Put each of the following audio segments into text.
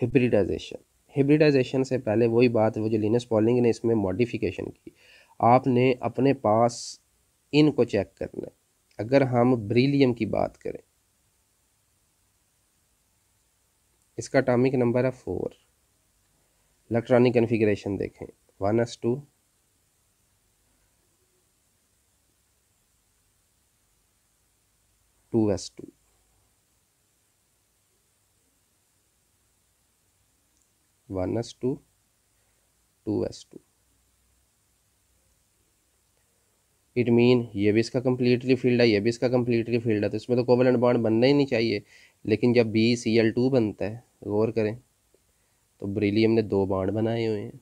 hybridisation hybridisation से पहले वही बात है वो जो लिनस पॉलिंग ने इसमें मॉडिफिकेशन की आपने अपने पास इनको चेक करना अगर हम ब्रीलियम की बात करें इसका अटामिक नंबर है फोर इलेक्ट्रॉनिक कन्फिग्रेशन देखें one S two two S two one S two two S two it mean ये भी इसका कम्प्लीटली फील्ड है ये भी इसका कम्प्लीटली फील्ड है तो इसमें तो कोवलेंट बॉन्ड बनना ही नहीं चाहिए लेकिन जब बी सी एल टू बनता है गौर करें तो ब्रिलियम ने दो बॉन्ड बनाए हुए हैं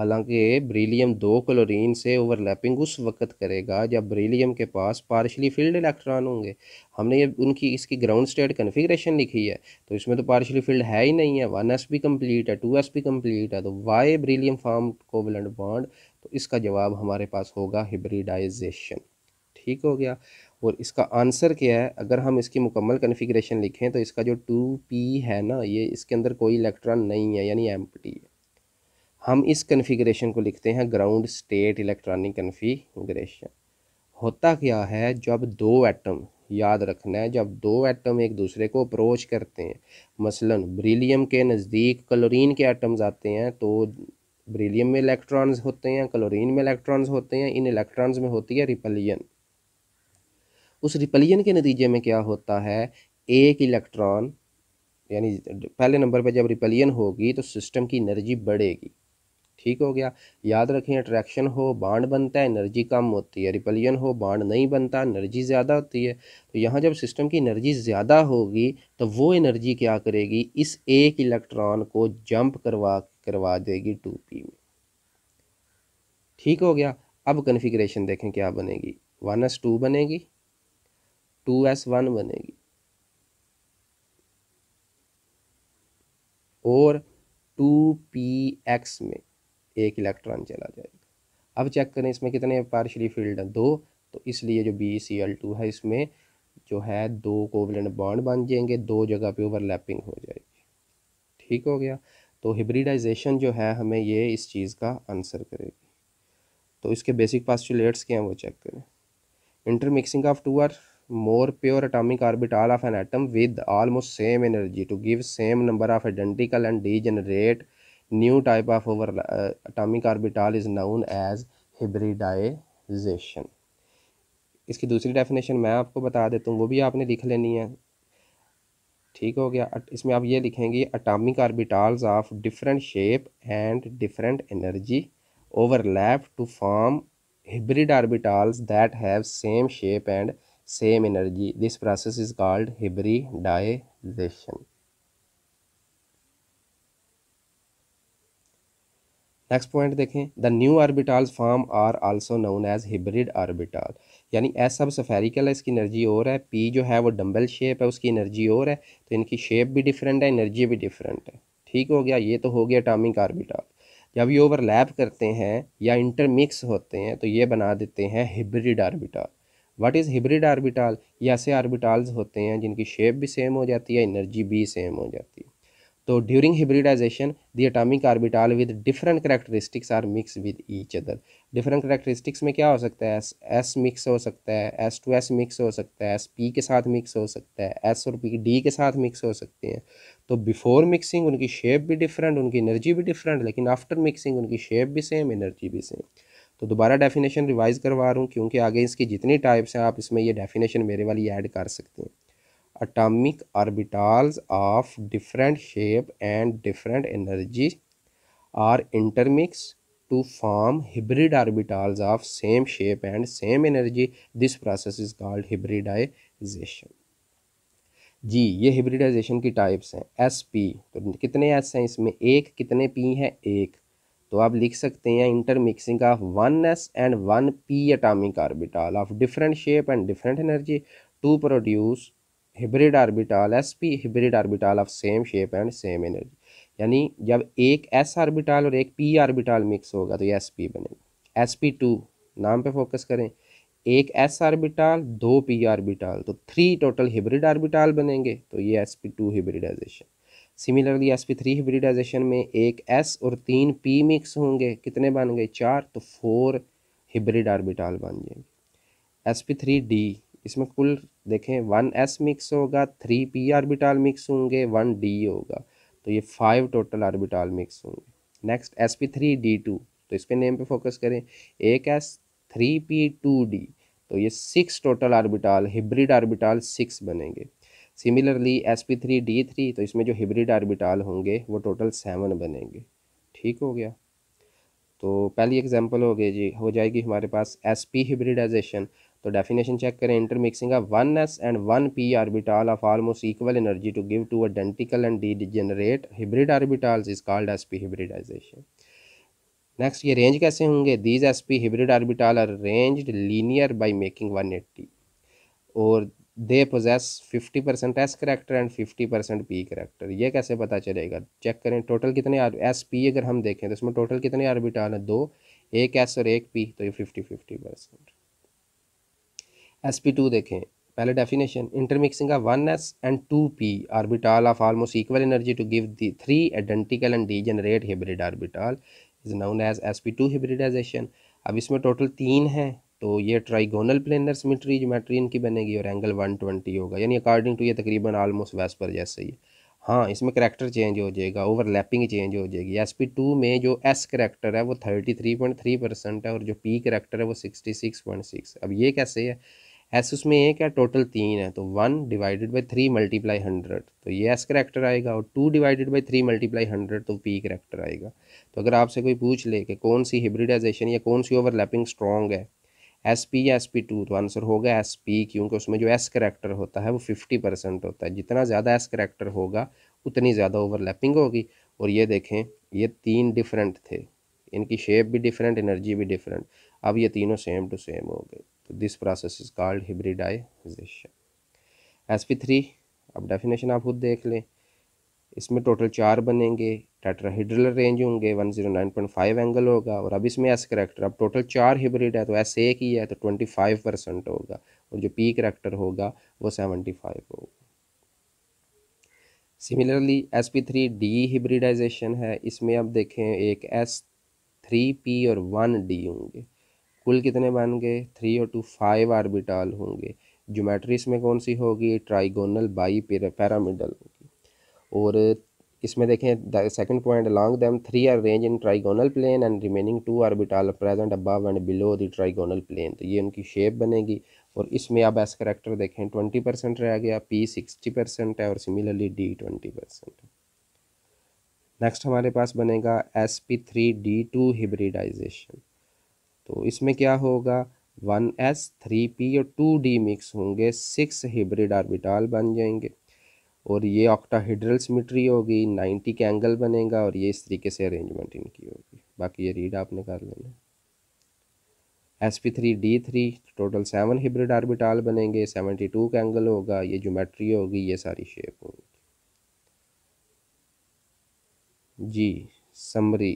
हालांकि ब्रिलियम दो क्लोरीन से ओवरलैपिंग उस वक्त करेगा जब ब्रिलियम के पास पार्शली फील्ड इलेक्ट्रॉन होंगे हमने ये उनकी इसकी ग्राउंड स्टेट कन्फिग्रेशन लिखी है तो इसमें तो पार्शली फील्ड है ही नहीं है वन एस भी कम्प्लीट है टू एस भी कम्प्लीट है तो वाई ब्रीलियम को कोवलेंट बॉन्ड तो इसका जवाब हमारे पास होगा हिब्रिडाइजेशन ठीक हो गया और इसका आंसर क्या है अगर हम इसकी मुकम्मल कन्फिग्रेशन लिखें तो इसका जो टू पी है ना ये इसके अंदर कोई इलेक्ट्रॉन नहीं है यानी एम्प्टी है हम इस कन्फिग्रेशन को लिखते हैं ग्राउंड स्टेट इलेक्ट्रॉनिक कन्फिग्रेशन होता क्या है जब दो एटम याद रखना है जब दो एटम एक दूसरे को अप्रोच करते हैं मसलन ब्रिलियम के नज़दीक क्लोरीन के एटम्स आते हैं तो ब्रिलियम में इलेक्ट्रॉन्स होते हैं क्लोरीन में इलेक्ट्रॉन्स होते हैं इन इलेक्ट्रॉन्स में होती है रिपलियन उस रिपलियन के नतीजे में क्या होता है एक इलेक्ट्रॉन यानी पहले नंबर पर जब रिपलियन होगी तो सिस्टम की एनर्जी बढ़ेगी ठीक हो गया याद रखें अट्रैक्शन हो बाड बनता है एनर्जी कम होती है रिपलियन हो बाड नहीं बनता एनर्जी ज़्यादा होती है तो यहाँ जब सिस्टम की एनर्जी ज़्यादा होगी तो वो एनर्जी क्या करेगी इस एक इलेक्ट्रॉन को जंप करवा करवा देगी टू पी में ठीक हो गया अब कन्फिग्रेशन देखें क्या बनेगी वन एस टू बनेगी टू एस वन बनेगी और टू पी एक्स में एक इलेक्ट्रॉन चला जाएगा अब चेक करें इसमें कितने पार्शली फील्ड हैं दो तो इसलिए जो बी सी एल टू है इसमें जो है दो कोवलेंट बॉन्ड बन जाएंगे दो जगह पे ओवरलैपिंग हो जाएगी ठीक हो गया तो हिब्रिडाइजेशन जो है हमें ये इस चीज़ का आंसर करेगी तो इसके बेसिक पास्टुलेट्स क्या हैं वो चेक करें intermixing of two or more pure atomic orbital of an atom with almost same energy to give same number of identical and degenerate new type of over uh, atomic orbital is known as इसकी दूसरी definition मैं आपको बता देता हूँ वो भी आपने लिख लेनी है ठीक हो गया इसमें आप ये लिखेंगे atomic orbitals of different shape and different energy overlap to form hybrid orbitals that have same shape and same energy this process is called hybridization next point देखें the new orbital form are also known as hybrid orbital यानी s सब spherical है इसकी energy और है P जो है वो डम्बल शेप है उसकी एनर्जी और है तो इनकी शेप भी डिफरेंट है एनर्जी भी डिफरेंट है ठीक हो गया ये तो हो गया अटामिक आर्बिटाल जब ये ओवरलैप करते हैं या इंटरमिक्स होते हैं तो ये बना देते हैं hybrid orbital what is hybrid orbital ये ऐसे आर्बिटाल्स होते हैं जिनकी शेप भी सेम हो जाती है एनर्जी भी सेम हो जाती है तो during hybridization the atomic orbital with different characteristics are mix with each other different characteristics में क्या हो सकता है एस एस मिक्स हो सकता है एस टू एस मिक्स हो सकता है एस पी के साथ मिक्स हो सकता है एस और पी डी के साथ मिक्स हो सकते हैं तो बिफोर मिक्सिंग उनकी शेप भी डिफरेंट उनकी एनर्जी भी डिफरेंट लेकिन आफ्टर मिक्सिंग उनकी शेप भी सेम एनर्जी भी सेम तो दोबारा डेफिनेशन रिवाइज करवा रहा हूँ क्योंकि आगे इसकी जितनी टाइप्स हैं आप इसमें ये डेफिनेशन मेरे वाली ऐड कर सकते हैं atomic orbitals of different shape and different energy are intermixed to form hybrid orbitals of same shape and same energy this process is called hybridization जी ये हिब्रिडाइजेशन की टाइप्स हैं एस पी तो कितने एस हैं इसमें एक कितने पी हैं एक तो आप लिख सकते हैं intermixing of one s and one p atomic orbital of different shape and different energy to produce hybrid orbital s p hybrid orbital of same shape and same energy यानी जब एक एस आर्बिटाल और एक P orbital mix होगा तो ये s p बनेगा s p two नाम पे फोकस करें एक एस आर्बिटाल दो पी आर्बिटाल तो थ्री टोटल हिब्रिड आर्बिटाल बनेंगे तो ये s p two hybridization similarly s p three hybridization में एक एस और तीन पी मिक्स होंगे कितने बन गए चार तो फोर हिब्रिड आर्बिटाल बन जाएंगे एस पी थ्री डी इसमें कुल देखें वन एस मिक्स होगा थ्री पी आर्बिटाल मिक्स होंगे वन डी होगा तो ये फाइव टोटल आर्बिटाल मिक्स होंगे next s p three d two तो इस पर नेम पे फोकस करें एक s three p two d तो ये six total orbital hybrid orbital six बनेंगे similarly s p three d three तो इसमें जो हिब्रिड आर्बिटाल होंगे वो टोटल सेवन बनेंगे ठीक हो गया तो पहली एग्जांपल हो गई जी हो जाएगी हमारे पास एस पी हिब्रिडाइजेशन तो डेफिनेशन चेक करें intermixing of one s and one p orbital of almost equal energy to give two identical and degenerate hybrid orbitals is called s p hybridization next ये arrange कैसे होंगे these s p hybrid orbital are arranged linear by making one eighty और they possess 50 percent s character and 50 percent p character ये कैसे पता चलेगा check करें total कितने एस पी अगर हम देखें तो इसमें टोटल कितने आर्बिटॉल हैं दो एक एस और एक पी तो ये fifty fifty percent s p two देखें पहले definition intermixing of one s and two p orbital of almost equal energy to give the three identical and degenerate hybrid orbital is known as s p two hybridization अब इसमें total तीन हैं तो ये trigonal planar symmetry geometry इनकी बनेगी और angle one twenty होगा यानी अकॉर्डिंग टू ये तकरीबन ऑलमोस्ट वेस्पर जैसे ही हाँ इसमें करैक्टर चेंज हो जाएगा ओवरलैपिंग चेंज हो जाएगी एस पी टू में जो एस करेक्टर है वो thirty three point three percent है और जो पी करैक्टर है वो सिक्सटी सिक्स पॉइंट सिक्स अब ये कैसे है एस उसमें एक है टोटल तीन है तो one divided by three multiply hundred तो ये एस करेक्टर आएगा और two divided by three multiply hundred तो पी करेक्टर आएगा तो अगर आपसे कोई पूछ ले कि कौन सी हिब्रिडाइजेशन या कौन सी ओवरलैपिंग स्ट्रॉन्ग है एस पी या एस पी टू तो आंसर होगा एस पी क्योंकि उसमें जो एस करेक्टर होता है वो फिफ्टी परसेंट होता है जितना ज़्यादा एस करेक्टर होगा उतनी ज़्यादा ओवरलैपिंग होगी और ये देखें ये तीन डिफरेंट थे इनकी शेप भी डिफरेंट एनर्जी भी डिफरेंट अब ये तीनों सेम टू सेम हो गए So this process is s p three अब डेफिनेशन आप खुद देख लें इसमें टोटल चार बनेंगे टेट्राहिड्रल रेंज होंगे 109.5 एंगल होगा और अब इसमें एस करेक्टर अब टोटल चार हिब्रिड है तो एस एक ही है तो ट्वेंटी फाइव परसेंट होगा और जो पी करेक्टर होगा वो फाइव होगा similarly s p three d hybridization है इसमें आप देखें एक एस थ्री पी और वन डी होंगे कुल कितने बन गए थ्री और टू फाइव आर्बिटाल होंगे जोमेट्री इसमें कौन सी होगी ट्राइगोनल बाई पैरामिडल होगी और इसमें देखें second point along them three are arrange in trigonal plane and remaining two orbital present above and below the trigonal plane तो ये उनकी शेप बनेगी और इसमें आप एस करेक्टर देखें ट्वेंटी परसेंट रह गया पी सिक्सटी परसेंट है और similarly d twenty percent next हमारे पास बनेगा s p three d two hybridization तो इसमें क्या होगा वन एस थ्री पी और टू डी मिक्स होंगे सिक्स हिब्रिड आर्बिटाल बन जाएंगे और ये ऑक्टाहिड्रल सिमेट्री होगी नाइन्टी के एंगल बनेगा और ये इस तरीके से अरेंजमेंट इनकी होगी बाकी ये रीड आपने कर लेना s p three d three total seven hybrid orbital बनेंगे सेवेंटी टू का एंगल होगा ये ज्योमेट्री होगी ये सारी शेप होगी जी समरी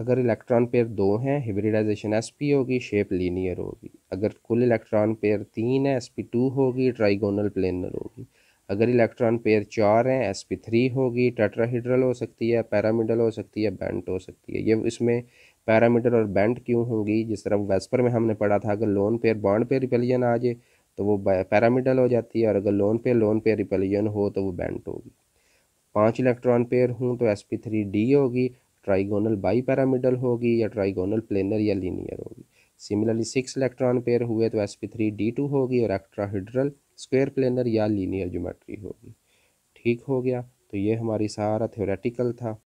अगर इलेक्ट्रॉन पेयर दो हैं हिब्रिडाइजेशन एस पी होगी शेप लीनियर होगी अगर कुल इलेक्ट्रॉन पेयर तीन है एस पी टू होगी ट्राइगोनल प्लेनर होगी अगर इलेक्ट्रॉन पेयर चार हैं एस पी थ्री होगी टेट्राहीड्रल हो सकती है पैरामिडल हो सकती है बैंट हो सकती है ये इसमें पैरामिडल और बेंट क्यों होंगी जिस तरह वेस्पर में हमने पढ़ा था अगर lone pair bond pair repulsion आ जाए तो वो पैरामिडल हो जाती है और अगर lone pair lone pair repulsion हो तो वो बेंट होगी पाँच इलेक्ट्रॉन पेयर हूँ तो एस पी थ्री डी होगी ट्राइगोनल बाई पैरामिडल होगी या ट्राइगोनल प्लेनर या लीनियर होगी सिमिलरली सिक्स इलेक्ट्रॉन पेयर हुए तो s p three d two होगी और एक्ट्राहिड्रल स्क्वेयर प्लेनर या लीनियर ज्योमेट्री होगी ठीक हो गया तो ये हमारी सारा थ्योरेटिकल था